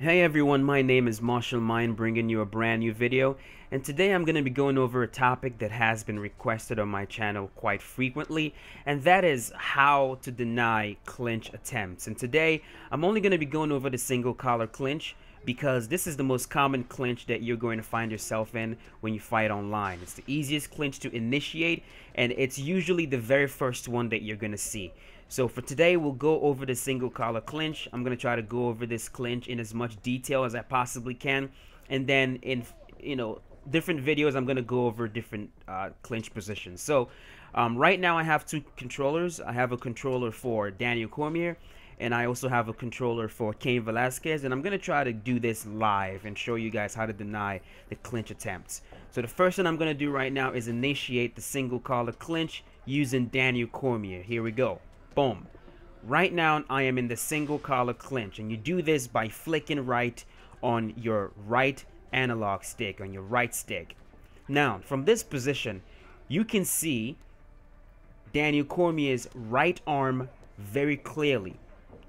Hey everyone, my name is Marshall Mind, bringing you a brand new video and today I'm going to be going over a topic that has been requested on my channel quite frequently and that is how to deny clinch attempts and today I'm only going to be going over the single collar clinch because this is the most common clinch that you're going to find yourself in when you fight online. It's the easiest clinch to initiate and it's usually the very first one that you're going to see. So for today, we'll go over the single collar clinch. I'm going to try to go over this clinch in as much detail as I possibly can. And then in, you know, different videos, I'm going to go over different uh, clinch positions. So um, right now I have two controllers. I have a controller for Daniel Cormier and I also have a controller for Cain Velasquez and I'm going to try to do this live and show you guys how to deny the clinch attempts. So the first thing I'm going to do right now is initiate the single collar clinch using Daniel Cormier. Here we go. Boom. Right now, I am in the single collar clinch, and you do this by flicking right on your right analog stick, on your right stick. Now, from this position, you can see Daniel Cormier's right arm very clearly.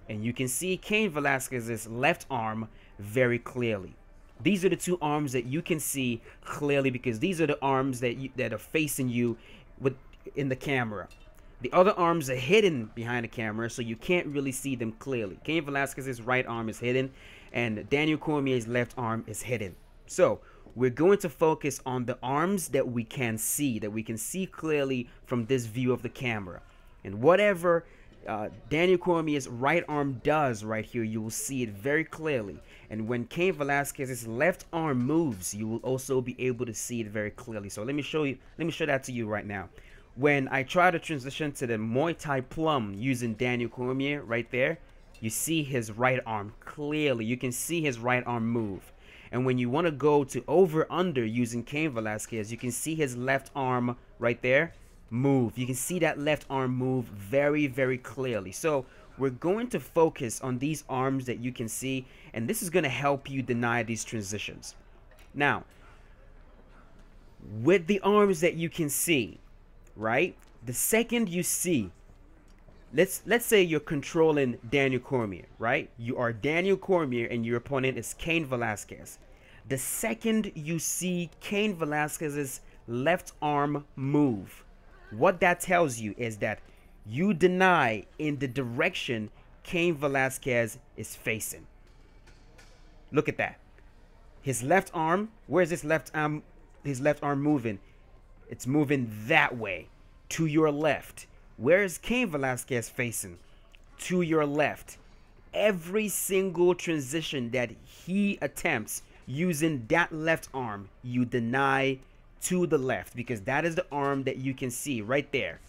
And you can see Cain Velasquez's left arm very clearly. These are the two arms that you can see clearly because these are the arms that you, that are facing you with in the camera. The other arms are hidden behind the camera, so you can't really see them clearly. Cain Velasquez's right arm is hidden, and Daniel Cormier's left arm is hidden. So we're going to focus on the arms that we can see, that we can see clearly from this view of the camera. And whatever uh, Daniel Cormier's right arm does right here, you will see it very clearly. And when Cain Velasquez's left arm moves, you will also be able to see it very clearly. So let me show you, let me show that to you right now when I try to transition to the Muay Thai plum using Daniel Cormier right there, you see his right arm clearly. You can see his right arm move. And when you want to go to over under using Cain Velasquez, you can see his left arm right there move. You can see that left arm move very, very clearly. So we're going to focus on these arms that you can see, and this is going to help you deny these transitions. Now, with the arms that you can see, right? The second you see, let's let's say you're controlling Daniel Cormier, right? You are Daniel Cormier and your opponent is Kane Velasquez. The second you see Kane Velasquez's left arm move, what that tells you is that you deny in the direction Cain Velasquez is facing. Look at that. His left arm, where's his left arm his left arm moving? It's moving that way, to your left. Where is Cain Velasquez facing? To your left. Every single transition that he attempts using that left arm, you deny to the left because that is the arm that you can see right there.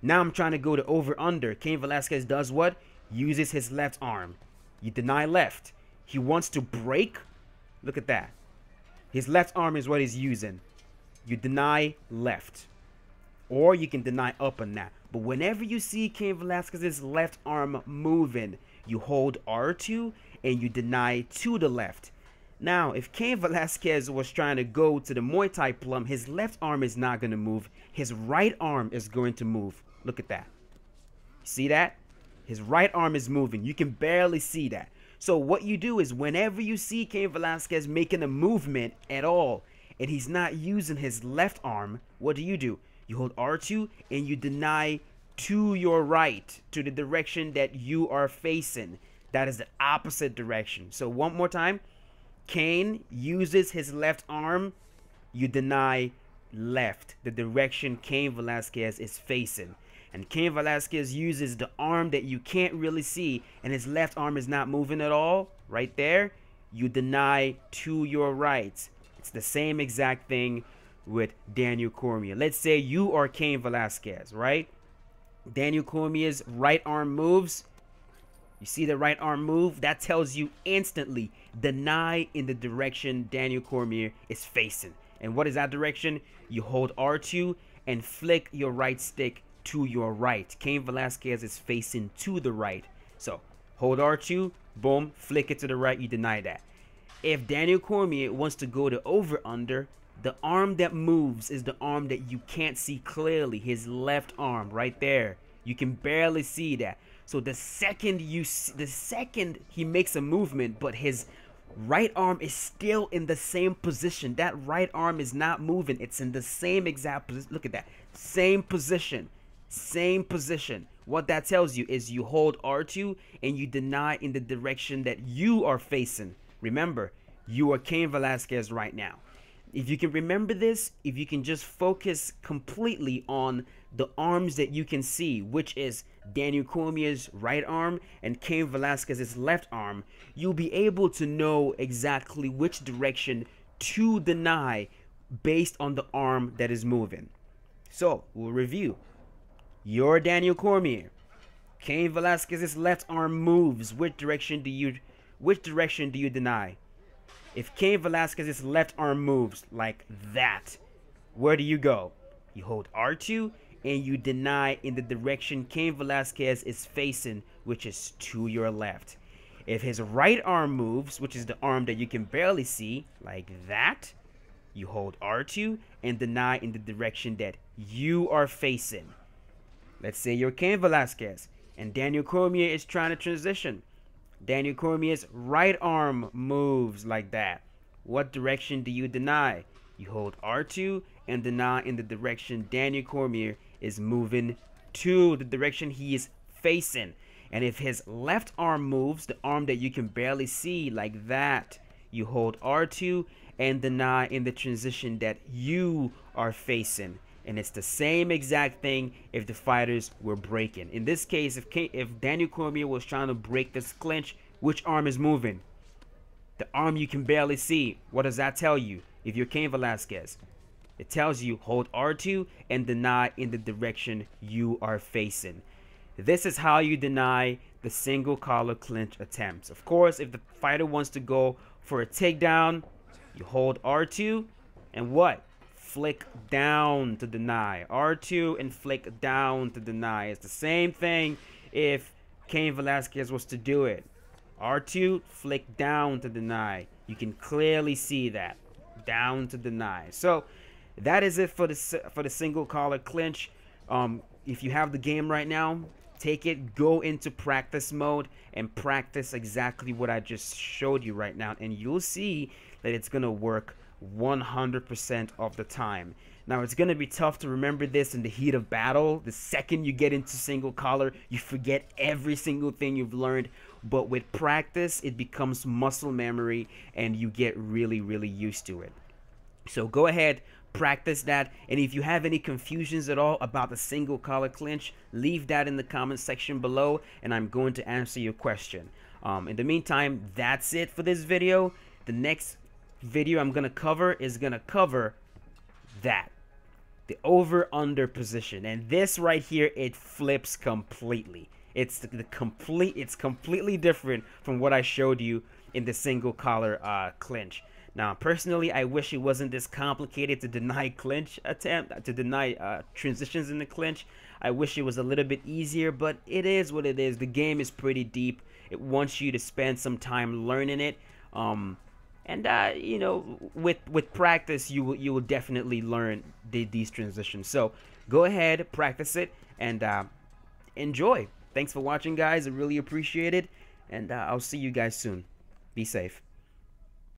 Now I'm trying to go to over under. Cain Velasquez does what? Uses his left arm. You deny left. He wants to break. Look at that. His left arm is what he's using you deny left. Or you can deny up and that. But whenever you see Cain Velasquez's left arm moving, you hold R2 and you deny to the left. Now, if Cain Velasquez was trying to go to the Muay Thai plum, his left arm is not going to move. His right arm is going to move. Look at that. See that? His right arm is moving. You can barely see that. So what you do is whenever you see Cain Velasquez making a movement at all, and he's not using his left arm, what do you do? You hold R2 and you deny to your right, to the direction that you are facing. That is the opposite direction. So one more time. Kane uses his left arm. You deny left, the direction Kane Velasquez is facing. And Kane Velasquez uses the arm that you can't really see, and his left arm is not moving at all, right there. You deny to your right. It's the same exact thing with Daniel Cormier. Let's say you are Cain Velasquez, right? Daniel Cormier's right arm moves. You see the right arm move? That tells you instantly deny in the direction Daniel Cormier is facing. And what is that direction? You hold R2 and flick your right stick to your right. Cain Velasquez is facing to the right. So hold R2, boom, flick it to the right, you deny that. If Daniel Cormier wants to go to over under, the arm that moves is the arm that you can't see clearly. His left arm right there. You can barely see that. So the second you the second he makes a movement but his right arm is still in the same position. That right arm is not moving. It's in the same exact position. Look at that. Same position. Same position. What that tells you is you hold R2 and you deny in the direction that you are facing. Remember, you are Cain Velasquez right now. If you can remember this, if you can just focus completely on the arms that you can see, which is Daniel Cormier's right arm and Cain Velasquez's left arm, you'll be able to know exactly which direction to deny based on the arm that is moving. So, we'll review. You're Daniel Cormier. Cain Velasquez's left arm moves. Which direction do you which direction do you deny? If Cain Velasquez's left arm moves like that, where do you go? You hold R2 and you deny in the direction Cain Velasquez is facing, which is to your left. If his right arm moves, which is the arm that you can barely see, like that, you hold R2 and deny in the direction that you are facing. Let's say you're Cain Velasquez and Daniel Cormier is trying to transition. Daniel Cormier's right arm moves like that. What direction do you deny? You hold R2 and deny in the direction Daniel Cormier is moving to, the direction he is facing. And if his left arm moves, the arm that you can barely see like that, you hold R2 and deny in the transition that you are facing and it's the same exact thing if the fighters were breaking. In this case, if if Daniel Cormier was trying to break this clinch, which arm is moving? The arm you can barely see. What does that tell you? If you're Cain Velasquez, it tells you hold R2 and deny in the direction you are facing. This is how you deny the single collar clinch attempts. Of course, if the fighter wants to go for a takedown, you hold R2 and what? flick down to deny. R2 and flick down to deny. It's the same thing if Cain Velasquez was to do it. R2, flick down to deny. You can clearly see that. Down to deny. So that is it for the, for the single collar clinch. Um, if you have the game right now, take it, go into practice mode, and practice exactly what I just showed you right now. And you'll see that it's going to work 100% of the time. Now, it's going to be tough to remember this in the heat of battle. The second you get into single collar, you forget every single thing you've learned. But with practice, it becomes muscle memory and you get really, really used to it. So go ahead, practice that. And if you have any confusions at all about the single collar clinch, leave that in the comment section below and I'm going to answer your question. Um, in the meantime, that's it for this video. The next video I'm going to cover is going to cover that. The over-under position. And this right here, it flips completely. It's the, complete. It's completely different from what I showed you in the single collar uh, clinch. Now, personally, I wish it wasn't this complicated to deny clinch attempt, to deny uh, transitions in the clinch. I wish it was a little bit easier, but it is what it is. The game is pretty deep. It wants you to spend some time learning it. Um, and uh, you know with with practice you will you will definitely learn the, these transitions so go ahead practice it and uh, enjoy thanks for watching guys i really appreciate it and uh, i'll see you guys soon be safe